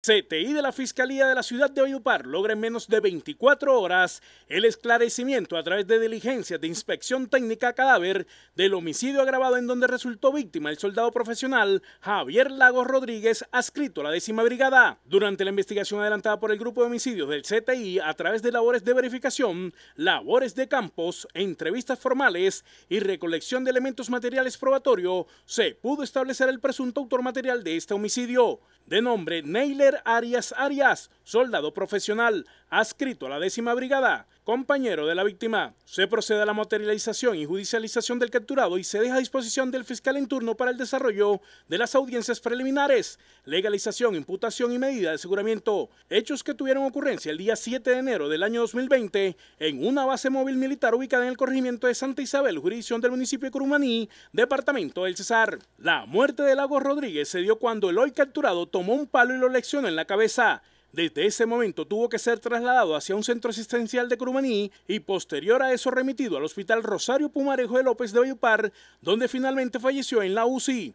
CTI de la Fiscalía de la Ciudad de Ayupar logra en menos de 24 horas el esclarecimiento a través de diligencias de inspección técnica cadáver del homicidio agravado en donde resultó víctima el soldado profesional Javier Lagos Rodríguez, adscrito a la décima brigada. Durante la investigación adelantada por el grupo de homicidios del CTI a través de labores de verificación, labores de campos, entrevistas formales y recolección de elementos materiales probatorio, se pudo establecer el presunto autor material de este homicidio, de nombre Neyler Arias Arias, soldado profesional, adscrito a la décima brigada, compañero de la víctima. Se procede a la materialización y judicialización del capturado y se deja a disposición del fiscal en turno para el desarrollo de las audiencias preliminares, legalización, imputación y medida de aseguramiento, hechos que tuvieron ocurrencia el día 7 de enero del año 2020 en una base móvil militar ubicada en el corregimiento de Santa Isabel, jurisdicción del municipio de Curumaní, departamento del Cesar. La muerte de Lago Rodríguez se dio cuando el hoy capturado tomó un palo y lo leccionó en la cabeza. Desde ese momento tuvo que ser trasladado hacia un centro asistencial de Crumaní y posterior a eso remitido al Hospital Rosario Pumarejo de López de Oyupar donde finalmente falleció en la UCI.